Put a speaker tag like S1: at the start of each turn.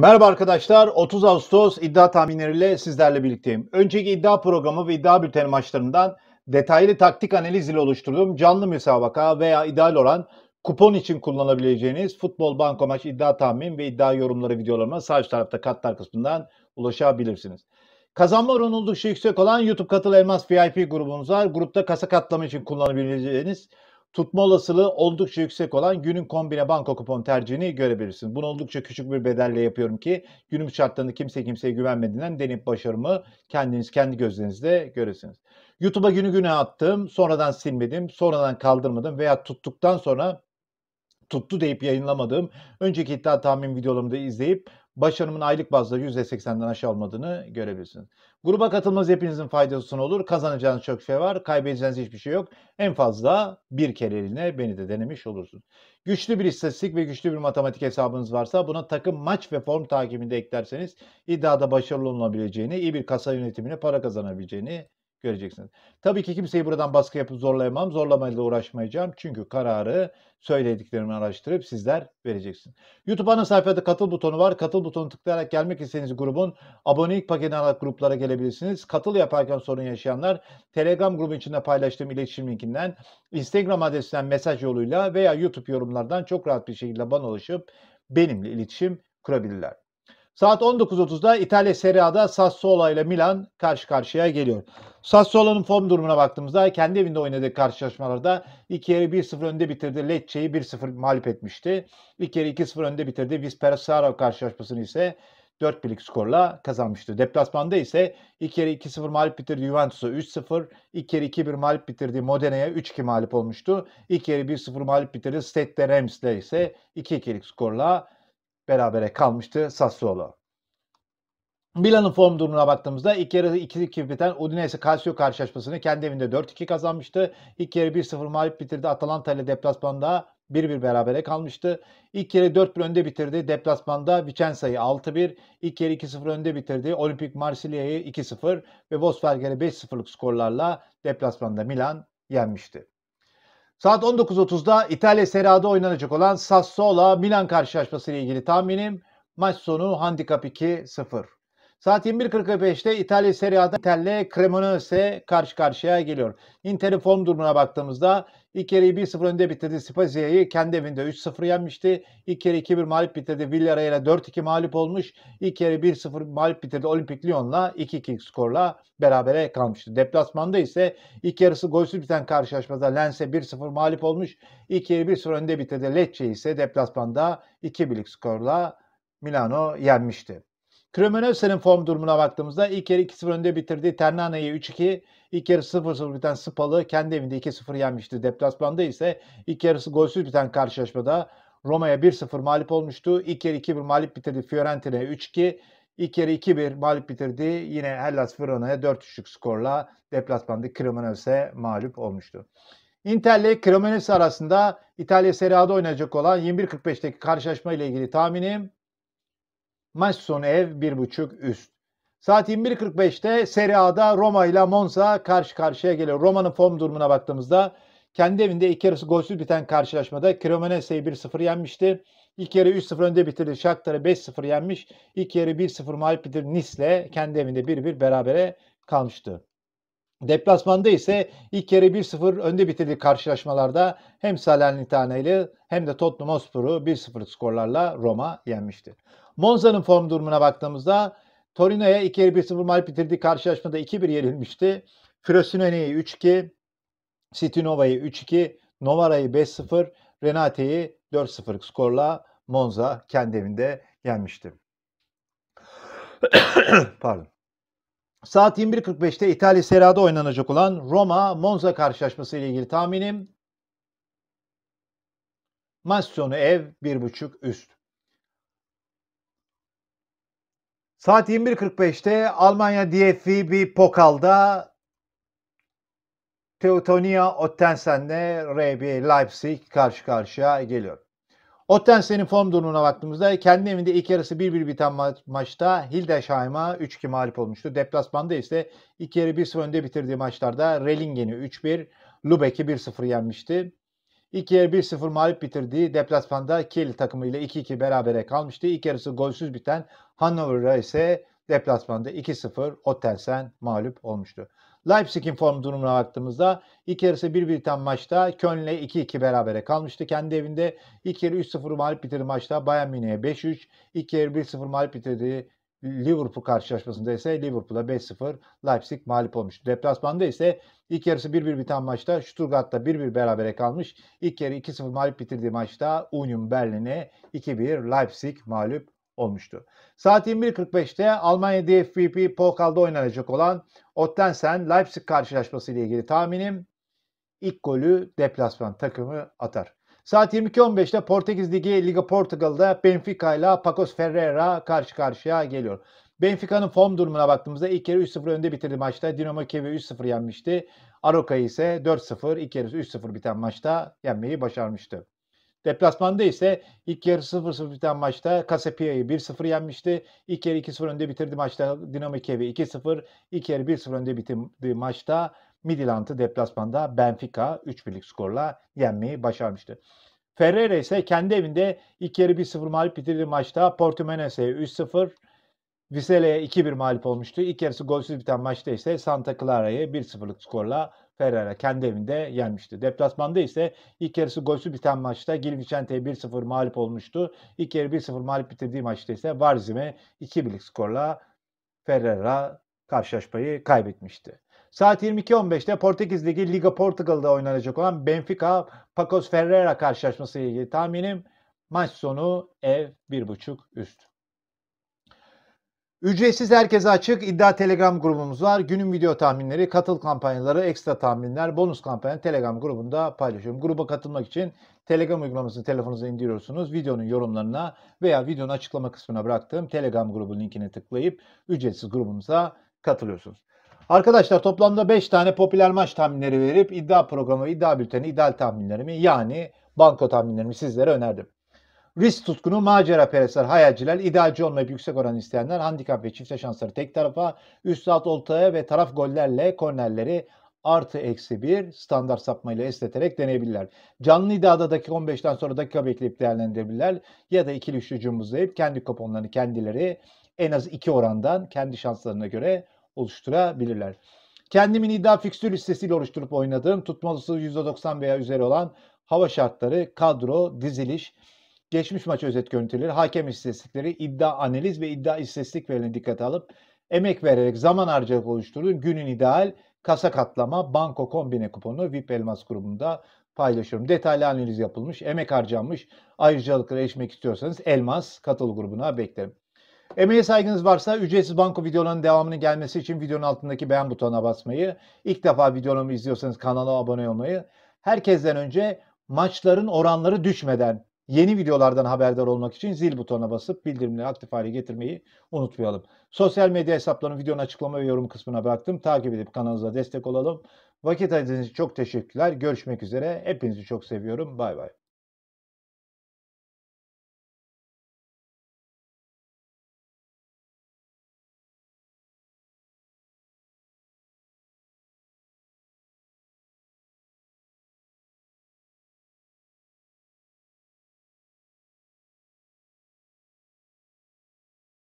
S1: Merhaba arkadaşlar. 30 Ağustos iddia tahminleriyle sizlerle birlikteyim. Önceki iddia programı ve iddia bülteni maçlarından detaylı taktik analiz ile oluşturduğum canlı müsabaka veya ideal oran kupon için kullanabileceğiniz futbol banko maç iddia tahmin ve iddia yorumları videolarıma sağ üst tarafta katlar kısmından ulaşabilirsiniz. Kazanma oranı oldukça yüksek olan YouTube Katıl Elmas VIP grubumuz var. Grupta kasa katlama için kullanabileceğiniz tutma olasılığı oldukça yüksek olan günün kombine banka kupon tercihini görebilirsin. Bunu oldukça küçük bir bedelle yapıyorum ki günümüz şartlarında kimse kimseye güvenmediğinden deneyip başarımı kendiniz kendi gözlerinizde görürsünüz. YouTube'a günü güne attım, sonradan silmedim, sonradan kaldırmadım veya tuttuktan sonra tuttu deyip yayınlamadım. önceki iddia tahmin videolarımı da izleyip başarımın aylık bazda %80'den aşağı olmadığını görebilirsiniz. Gruba katılmanız hepinizin faydasını olur. Kazanacağınız çok şey var. Kaybedeceğiniz hiçbir şey yok. En fazla bir kereliğine beni de denemiş olursunuz. Güçlü bir istatistik ve güçlü bir matematik hesabınız varsa buna takım maç ve form takibinde eklerseniz iddiada başarılı olabileceğini, iyi bir kasa yönetimine para kazanabileceğini göreceksiniz. Tabii ki kimseyi buradan baskı yapıp zorlayamam. Zorlamayla uğraşmayacağım. Çünkü kararı söylediklerimi araştırıp sizler vereceksiniz. YouTube ana sayfada katıl butonu var. Katıl butonu tıklayarak gelmek istediğiniz grubun abonelik paketini alarak gruplara gelebilirsiniz. Katıl yaparken sorun yaşayanlar Telegram grubu içinde paylaştığım iletişim linkinden, Instagram adresinden mesaj yoluyla veya YouTube yorumlardan çok rahat bir şekilde bana ulaşıp benimle iletişim kurabilirler. Saat 19.30'da İtalya Serie A'da Sassuolo ile Milan karşı karşıya geliyor. Sassuolo'nun form durumuna baktığımızda kendi evinde oynadığı karşılaşmalarda iki yeri 1-0 önde bitirdi. Lecce'yi 1-0 mağlup etmişti. İki yeri 2-0 önde bitirdi. Vispera Saro karşılaşmasını ise 4-1'lik skorla kazanmıştı. Deplasmanda ise iki kere 2-0 mağlup bitirdi Juventus'a 3-0, iki kere 2-1 mağlup bitirdi Modena'ya 3-2 mağlup olmuştu. İki kere 1-0 mağlup bitirdi Stade Rems'le ise 2-2'lik skorla berabere kalmıştı Sassuolo. Milan'ın form durumuna baktığımızda ilk yarı 2-2 biten Udinese Calcio karşılaşmasını kendi evinde 4-2 kazanmıştı. İlk yarı 1-0 mağlup bitirdi. Atalanta ile deplasmanda 1-1 berabere kalmıştı. İlk yarı 4-1 önde bitirdi. Deplasmanda Vicenza'yı 6-1. İlk yarı 2-0 önde bitirdi. Olimpik Marsilya'yı 2-0 ve Volkswagen'e 5-0'lık skorlarla deplasmanda Milan yenmişti. Saat 19.30'da İtalya Serie A'da oynanacak olan Sassuolo Milan karşılaşması ile ilgili tahminim maç sonu handikap 2-0. Saat 21.45'te İtalya Serie A'da Inter'le Cremonese karşı karşıya geliyor. Inter'in form durumuna baktığımızda ilk yarıyı 1-0 önde bitirdi. Spazia'yı kendi evinde 3-0 yenmişti. İlk yarı 2-1 mağlup bitirdi. Villarreal'e 4-2 mağlup olmuş. İlk yarı 1-0 mağlup bitirdi. Olimpik Lyon'la 2-2 skorla berabere kalmıştı. Deplasmanda ise ilk yarısı golsüz biten karşılaşmada Lens'e 1-0 mağlup olmuş. İlk yarı 1-0 önde bitirdi. Lecce ise deplasmanda 2-1'lik skorla Milano yenmişti. Cremonese'nin form durumuna baktığımızda ilk yarı 2-0 önde bitirdiği Ternana'yı 3-2, ilk yarı 0-0 biten Spal'ı kendi evinde 2-0 yenmişti. Deplasmanda ise ilk yarısı golsüz biten karşılaşmada Roma'ya 1-0 mağlup olmuştu. İlk yarı 2-1 mağlup bitirdi Fiorentina 3-2. İlk yarı 2-1 mağlup bitirdi. Yine Hellas Verona'ya 4-3'lük skorla deplasmanda Cremonese mağlup olmuştu. Inter ile Cremonese arasında İtalya Serie A'da oynayacak olan 21.45'teki karşılaşma ile ilgili tahminim Maç sonu ev 1.5 üst. Saat 21.45'te Serie A'da Roma ile Monza karşı karşıya geliyor. Roma'nın form durumuna baktığımızda kendi evinde ilk yarısı golsüz biten karşılaşmada Cremonese'yi 1-0 yenmişti. İlk yarı 3-0 önde bitirdi. Shakhtar'ı 5-0 yenmiş. İlk yarı 1-0 mağlup bitirdi. Nice'le kendi evinde 1-1 berabere kalmıştı. Deplasmanda ise ilk yarı 1-0 önde bitirdi. karşılaşmalarda hem Salernitana ile hem de Tottenham Hotspur'u 1-0 skorlarla Roma yenmişti. Monza'nın form durumuna baktığımızda Torino'ya 2-1 1-0 mağlup bitirdiği karşılaşmada 2-1 yenilmişti. Frosinone'yi 3-2, City Novayı 3-2, Novara'yı 5-0, Renate'yi 4-0 skorla Monza kendi evinde yenmişti. Pardon. Saat 21.45'te İtalya Serie oynanacak olan Roma Monza karşılaşması ile ilgili tahminim maç sonu ev 1.5 üst. Saat 21.45'te Almanya DFB bir Pokal'da Teutonia Ottensen'le RB Leipzig karşı karşıya geliyor. Ottensen'in form durumuna baktığımızda kendi evinde ilk yarısı 1-1 biten ma- maçta Hildesheim'a 3-2 mağlup olmuştu. Deplasmanda ise ilk yarı 1-0 önde bitirdiği maçlarda Relingen'i 3-1, Lübeck'i 1-0 yenmişti. İlk yarı 1-0 mağlup bitirdiği deplasmanda Kiel takımıyla 2-2 berabere kalmıştı. İlk yarısı golsüz biten Hannover'a ise deplasmanda 2-0 Ottensen mağlup olmuştu. Leipzig'in form durumuna baktığımızda ilk yarısı 1 biten maçta Köln'le 2-2 berabere kalmıştı. Kendi evinde ilk yarı 3-0 mağlup bitirdiği maçta Bayern Münih'e 5-3, ilk yarı 1-0 mağlup bitirdiği Liverpool karşılaşmasında ise Liverpool'a 5-0 Leipzig mağlup olmuş. Deplasmanda ise ilk yarısı 1-1 biten maçta Stuttgart'ta 1-1 berabere kalmış. İlk yarı 2-0 mağlup bitirdiği maçta Union Berlin'e 2-1 Leipzig mağlup olmuştu. Saat 21.45'te Almanya DFB Pokal'da oynanacak olan Ottensen Leipzig karşılaşması ile ilgili tahminim ilk golü deplasman takımı atar. Saat 22.15'te Portekiz Ligi Liga Portugal'da Benfica ile Pacos Ferreira karşı karşıya geliyor. Benfica'nın form durumuna baktığımızda ilk yarı 3-0 önde bitirdi maçta. Dinamo Kiev'i 3-0 yenmişti. Aroka ise 4-0 ilk yarı 3-0 biten maçta yenmeyi başarmıştı. Deplasmanda ise ilk yarı 0-0 biten maçta Casepia'yı 1-0 yenmişti. İlk yarı 2-0 önde bitirdi maçta Dinamo Kiev'i 2-0. İlk yarı 1-0 önde bitirdi maçta Midilant'ı deplasmanda Benfica 3 birlik skorla yenmeyi başarmıştı. Ferreira ise kendi evinde ilk yarı 1-0 mağlup bitirdiği maçta Portimonense'ye 3-0, Vizele'ye 2-1 mağlup olmuştu. İlk yarısı golsüz biten maçta ise Santa Clara'yı 1-0'lık skorla Ferreira kendi evinde yenmişti. Deplasmanda ise ilk yarısı golsüz biten maçta Gil Vicente'ye 1-0 mağlup olmuştu. İlk yarı 1-0 mağlup bitirdiği maçta ise Varzim'e 2-1'lik skorla Ferreira karşılaşmayı kaybetmişti. Saat 22.15'te Portekiz Ligi Liga Portugal'da oynanacak olan Benfica Pacos Ferreira karşılaşması ile ilgili tahminim maç sonu ev 1.5 üst. Ücretsiz herkese açık iddia telegram grubumuz var. Günün video tahminleri, katıl kampanyaları, ekstra tahminler, bonus kampanya telegram grubunda paylaşıyorum. Gruba katılmak için telegram uygulamasını telefonunuza indiriyorsunuz. Videonun yorumlarına veya videonun açıklama kısmına bıraktığım telegram grubu linkine tıklayıp ücretsiz grubumuza katılıyorsunuz. Arkadaşlar toplamda 5 tane popüler maç tahminleri verip iddia programı, iddia bülteni, ideal tahminlerimi yani banko tahminlerimi sizlere önerdim. Risk tutkunu, macera peresler, hayalciler, idealci olmayıp yüksek oran isteyenler, handikap ve çifte şansları tek tarafa, üst alt oltaya ve taraf gollerle kornerleri artı eksi bir standart sapmayla esneterek deneyebilirler. Canlı iddiada dakika 15'ten sonra dakika bekleyip değerlendirebilirler ya da ikili üçlü cımbızlayıp kendi kuponlarını kendileri en az iki orandan kendi şanslarına göre oluşturabilirler. Kendimin iddia fikstür listesiyle oluşturup oynadığım tutmalısı %90 veya üzeri olan hava şartları, kadro, diziliş, geçmiş maç özet görüntüleri, hakem istatistikleri, iddia analiz ve iddia istatistik verilerini dikkate alıp emek vererek zaman harcayarak oluşturduğum günün ideal kasa katlama, banko kombine kuponu VIP Elmas grubunda paylaşıyorum. Detaylı analiz yapılmış, emek harcanmış. Ayrıcalıklara erişmek istiyorsanız Elmas katıl grubuna beklerim. Emeğe saygınız varsa ücretsiz banko videolarının devamının gelmesi için videonun altındaki beğen butonuna basmayı, ilk defa videolarımı izliyorsanız kanala abone olmayı, herkesten önce maçların oranları düşmeden yeni videolardan haberdar olmak için zil butonuna basıp bildirimleri aktif hale getirmeyi unutmayalım. Sosyal medya hesaplarını videonun açıklama ve yorum kısmına bıraktım. Takip edip kanalınıza destek olalım. Vakit ayırdığınız için çok teşekkürler. Görüşmek üzere. Hepinizi çok seviyorum. Bay bay.